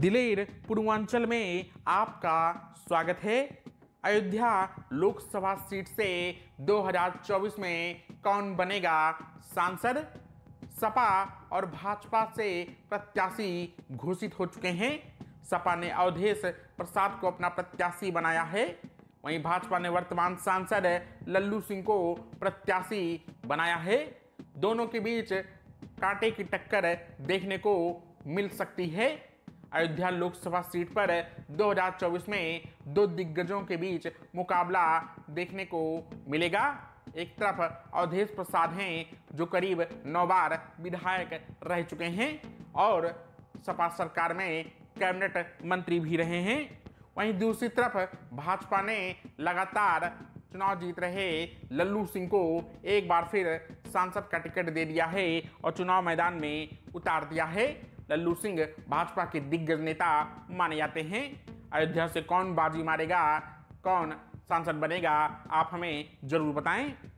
दिलेर पूर्वांचल में आपका स्वागत है अयोध्या लोकसभा सीट से 2024 में कौन बनेगा सांसद सपा और भाजपा से प्रत्याशी घोषित हो चुके हैं सपा ने अवधेश प्रसाद को अपना प्रत्याशी बनाया है वहीं भाजपा ने वर्तमान सांसद लल्लू सिंह को प्रत्याशी बनाया है दोनों के बीच कांटे की टक्कर देखने को मिल सकती है अयोध्या लोकसभा सीट पर 2024 में दो दिग्गजों के बीच मुकाबला देखने को मिलेगा एक तरफ अवधेश प्रसाद हैं जो करीब नौ बार विधायक रह चुके हैं और सपा सरकार में कैबिनेट मंत्री भी रहे हैं वहीं दूसरी तरफ भाजपा ने लगातार चुनाव जीत रहे लल्लू सिंह को एक बार फिर सांसद का टिकट दे दिया है और चुनाव मैदान में उतार दिया है लल्लू सिंह भाजपा के दिग्गज नेता माने जाते हैं अयोध्या से कौन बाजी मारेगा कौन सांसद बनेगा आप हमें जरूर बताएं